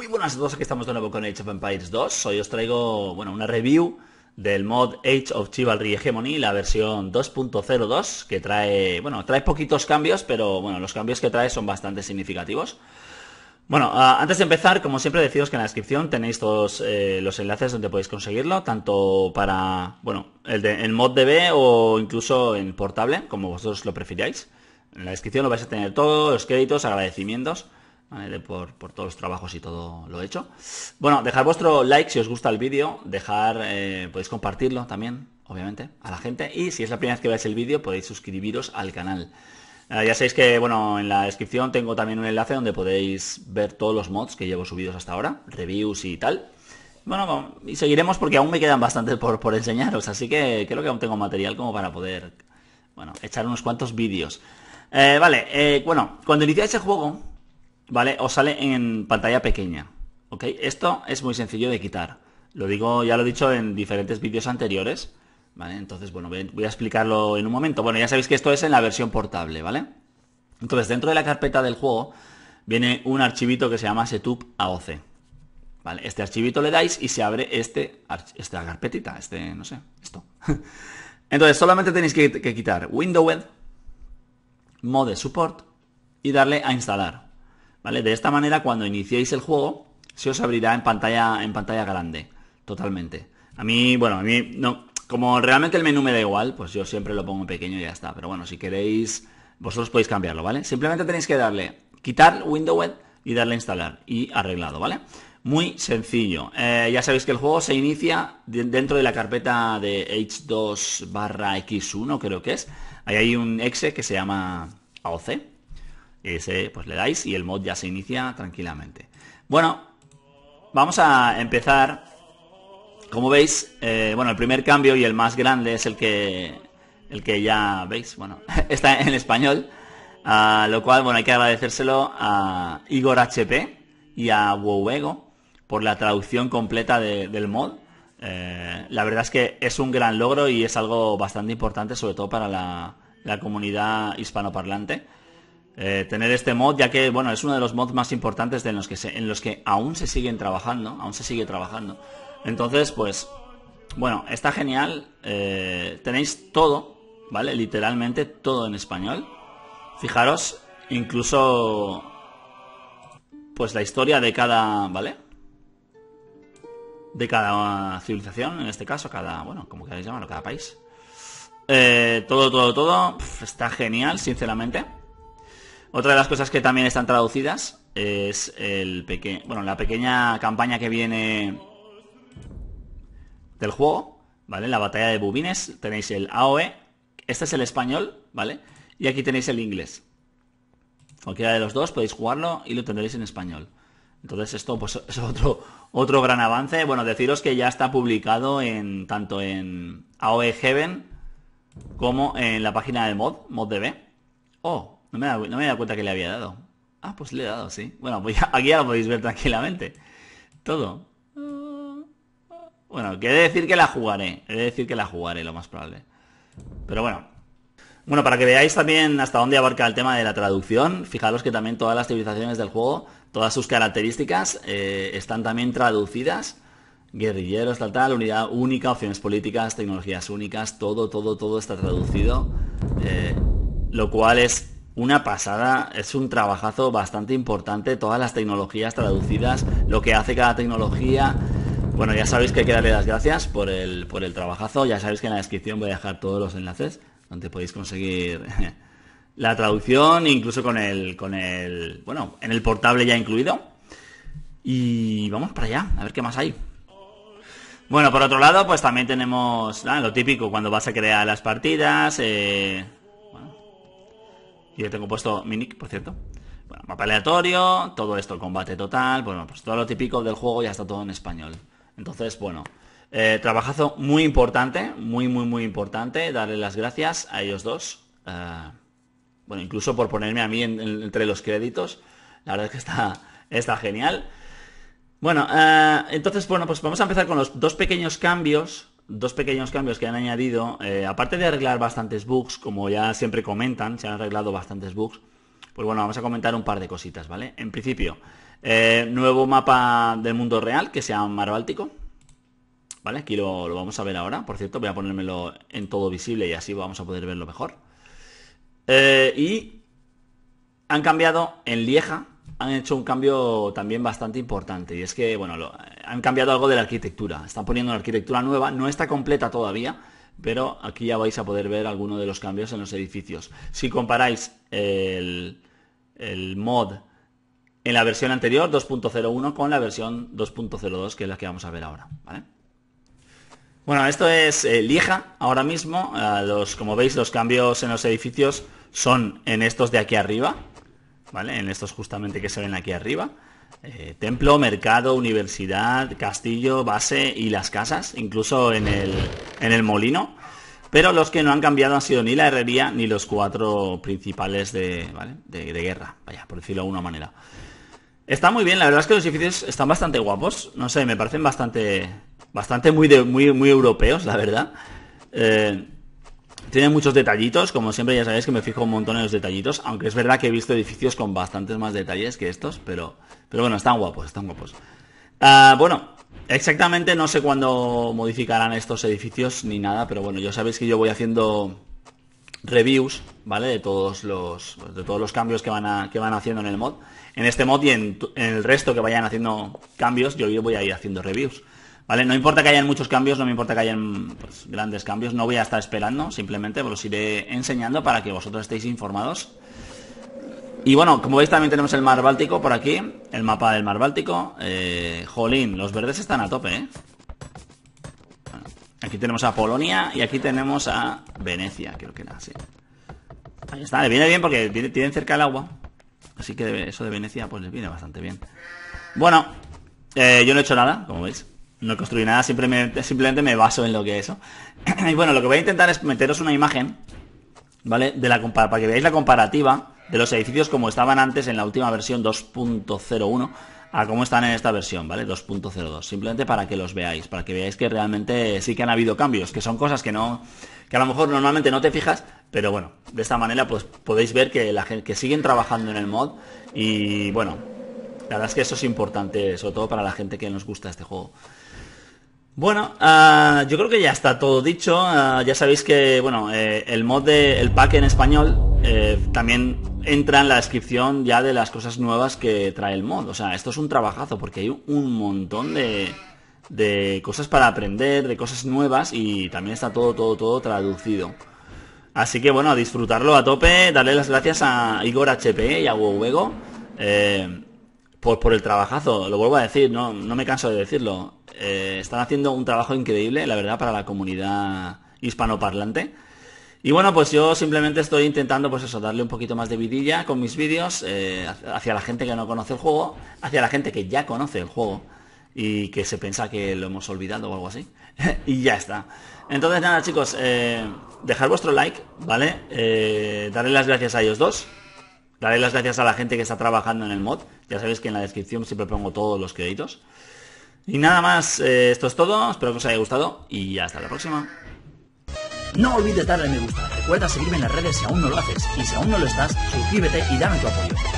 Muy buenas a todos, aquí estamos de nuevo con Age of Empires 2. Hoy os traigo bueno, una review del mod Age of Chivalry Hegemony, la versión 2.02, que trae, bueno, trae poquitos cambios, pero bueno, los cambios que trae son bastante significativos. Bueno, ah, antes de empezar, como siempre deciros que en la descripción tenéis todos eh, los enlaces donde podéis conseguirlo, tanto para, bueno, el, de, mod DB o incluso en portable, como vosotros lo prefiráis. En la descripción lo vais a tener todo, los créditos, agradecimientos por, todos los trabajos y todo lo hecho. Bueno, dejar vuestro like si os gusta el vídeo, dejar, eh, podéis compartirlo también, obviamente, a la gente. Y si es la primera vez que veis el vídeo, podéis suscribiros al canal. Ah, ya sabéis que, bueno, en la descripción tengo también un enlace donde podéis ver todos los mods que llevo subidos hasta ahora, reviews y tal. Bueno, y seguiremos porque aún me quedan bastantes por, enseñaros, así que creo que aún tengo material como para poder, bueno, echar unos cuantos vídeos. Eh, vale, eh, bueno, cuando iniciáis el juego, ¿vale? Os sale en pantalla pequeña, ¿ok? Esto es muy sencillo de quitar. Lo digo, ya lo he dicho en diferentes vídeos anteriores, ¿vale? Entonces, bueno, voy a explicarlo en un momento. Bueno, ya sabéis que esto es en la versión portable, ¿vale? Entonces, dentro de la carpeta del juego viene un archivito que se llama setup ¿Vale? Este archivito le dais y se abre este, esta carpetita, este, no sé, esto. Entonces, solamente tenéis que, que quitar Web, Mode Support y darle a instalar. ¿vale? De esta manera, cuando iniciéis el juego, se os abrirá en pantalla, en pantalla grande, totalmente. A mí, bueno, a mí no, como realmente el menú me da igual, pues yo siempre lo pongo pequeño y ya está. Pero bueno, si queréis, vosotros podéis cambiarlo, ¿vale? Simplemente tenéis que darle quitar Windows y darle instalar y arreglado, ¿vale? Muy sencillo. Eh, ya sabéis que el juego se inicia dentro de la carpeta de H2 barra X1, creo que es. Ahí hay un exe que se llama AOC, ese, pues le dais y el mod ya se inicia tranquilamente. Bueno, vamos a empezar. Como veis, eh, bueno, el primer cambio y el más grande es el que, el que ya veis, bueno, está en español. lo cual, bueno, hay que agradecérselo a Igor HP y a Wowego por la traducción completa del mod. Eh, la verdad es que es un gran logro y es algo bastante importante, sobre todo para la, la comunidad hispanoparlante. Eh, tener este mod, ya que bueno, es uno de los mods más importantes de los que en los que aún se siguen trabajando, aún se sigue trabajando. Entonces, pues, bueno, está genial. Eh, tenéis todo, ¿vale? Literalmente todo en español. Fijaros, incluso, pues la historia de cada, ¿vale? De cada civilización, en este caso, cada, bueno, como queráis llamarlo, cada país. Eh, todo, todo, todo. está genial, sinceramente. Otra de las cosas que también están traducidas es el bueno, la pequeña campaña que viene del juego, ¿vale? La batalla de bubines, tenéis el AOE, este es el español, ¿vale? Y aquí tenéis el inglés. Cualquiera de los dos podéis jugarlo y lo tendréis en español. Entonces esto pues, es otro, otro gran avance. Bueno, deciros que ya está publicado en tanto en AOE Heaven como en la página de mod, moddb. Oh, no me, he dado cuenta que le había dado. Ah, pues le he dado, sí. Bueno, pues aquí ya lo podéis ver tranquilamente. Todo. Bueno, que decir que la jugaré. He de decir que la jugaré, lo más probable. Pero bueno. Bueno, para que veáis también hasta dónde abarca el tema de la traducción, fijaros que también todas las civilizaciones del juego, todas sus características, eh, están también traducidas. Guerrilleros, tal, tal, unidad única, opciones políticas, tecnologías únicas, todo, todo, todo está traducido. Eh, lo cual es una pasada, es un trabajazo bastante importante, todas las tecnologías traducidas, lo que hace cada tecnología. Bueno, ya sabéis que hay que darle las gracias por el, por el trabajazo, ya sabéis que en la descripción voy a dejar todos los enlaces donde podéis conseguir la traducción, incluso con el, con el, bueno, en el portable ya incluido. Y vamos para allá, a ver qué más hay. Bueno, por otro lado, pues también tenemos ah, lo típico cuando vas a crear las partidas, eh, y tengo puesto minic, por cierto. Bueno, mapa aleatorio, todo esto, el combate total. Bueno, pues todo lo típico del juego ya está todo en español. Entonces, bueno, eh, trabajazo muy importante, muy, muy, muy importante. Darle las gracias a ellos dos. Eh, bueno, incluso por ponerme a mí entre los créditos. La verdad es que está, está genial. Bueno, eh, entonces, bueno, pues vamos a empezar con los dos pequeños cambios dos pequeños cambios que han añadido, eh, aparte de arreglar bastantes bugs, como ya siempre comentan, se han arreglado bastantes bugs, pues bueno, vamos a comentar un par de cositas, ¿vale? En principio, eh, nuevo mapa del mundo real que sea mar Báltico, ¿vale? Aquí lo, vamos a ver ahora, por cierto, voy a ponérmelo en todo visible y así vamos a poder verlo mejor. Eh, y han cambiado en Lieja, han hecho un cambio también bastante importante y es que, bueno, han cambiado algo de la arquitectura. Están poniendo una arquitectura nueva, no está completa todavía, pero aquí ya vais a poder ver algunos de los cambios en los edificios. Si comparáis el, mod en la versión anterior 2.01 con la versión 2.02 que es la que vamos a ver ahora, Bueno, esto es lija eh, Lieja ahora mismo. como veis, los cambios en los edificios son en estos de aquí arriba, ¿vale? En estos justamente que se ven aquí arriba. Eh, templo, mercado, universidad, castillo, base y las casas, incluso en el, molino. Pero los que no han cambiado han sido ni la herrería ni los cuatro principales de, guerra, vaya, por decirlo de alguna manera. Está muy bien, la verdad es que los edificios están bastante guapos, no sé, me parecen bastante, bastante muy, muy, muy europeos, la verdad. Eh, tiene muchos detallitos, como siempre ya sabéis que me fijo un montón en los detallitos, aunque es verdad que he visto edificios con bastantes más detalles que estos, pero, pero bueno, están guapos, están guapos. Ah, bueno, exactamente no sé cuándo modificarán estos edificios ni nada, pero bueno, ya sabéis que yo voy haciendo reviews, ¿vale? De todos los, de todos los cambios que van, que van haciendo en el mod. En este mod y en, en el resto que vayan haciendo cambios, yo voy a ir haciendo reviews. No importa que hayan muchos cambios, no me importa que hayan pues, grandes cambios, no voy a estar esperando, simplemente os los iré enseñando para que vosotros estéis informados. Y bueno, como veis también tenemos el mar Báltico por aquí, el mapa del mar Báltico. Eh, jolín, los verdes están a tope, ¿eh? Aquí tenemos a Polonia y aquí tenemos a Venecia, creo que era, así Ahí está, le viene bien porque tienen cerca el agua. Así que eso de Venecia pues le viene bastante bien. Bueno, eh, yo no he hecho nada, como veis no construí nada, simplemente me baso en lo que es. y bueno, lo que voy a intentar es meteros una imagen, ¿vale? De la para que veáis la comparativa de los edificios como estaban antes en la última versión 2.01 a cómo están en esta versión, ¿vale? 2.02. Simplemente para que los veáis, para que veáis que realmente sí que han habido cambios, que son cosas que no. que a lo mejor normalmente no te fijas, pero bueno, de esta manera pues podéis ver que la gente que siguen trabajando en el mod. Y bueno, la verdad es que eso es importante, sobre todo para la gente que nos gusta este juego. Bueno, ah, yo creo que ya está todo dicho. Ah, ya sabéis que bueno, eh, el mod de el pack en español eh, también entra en la descripción ya de las cosas nuevas que trae el mod. O sea, esto es un trabajazo porque hay un montón de, de cosas para aprender, de cosas nuevas y también está todo, todo, todo traducido. Así que bueno, a disfrutarlo a tope, darle las gracias a Igor HP e y a Wowego. Eh, por, por el trabajazo, lo vuelvo a decir, no, no me canso de decirlo. Eh, están haciendo un trabajo increíble, la verdad, para la comunidad hispanoparlante. Y bueno, pues yo simplemente estoy intentando, pues eso, darle un poquito más de vidilla con mis vídeos eh, hacia la gente que no conoce el juego, hacia la gente que ya conoce el juego y que se piensa que lo hemos olvidado o algo así. y ya está. Entonces nada, chicos, eh, dejar vuestro like, ¿vale? Eh, darle las gracias a ellos dos Daré las gracias a la gente que está trabajando en el mod. Ya sabéis que en la descripción siempre pongo todos los créditos. Y nada más, eh, esto es todo. Espero que os haya gustado y hasta la próxima. No olvides darle me gusta. Recuerda seguirme en las redes si aún no lo haces. Y si aún no lo estás, suscríbete y dame tu apoyo.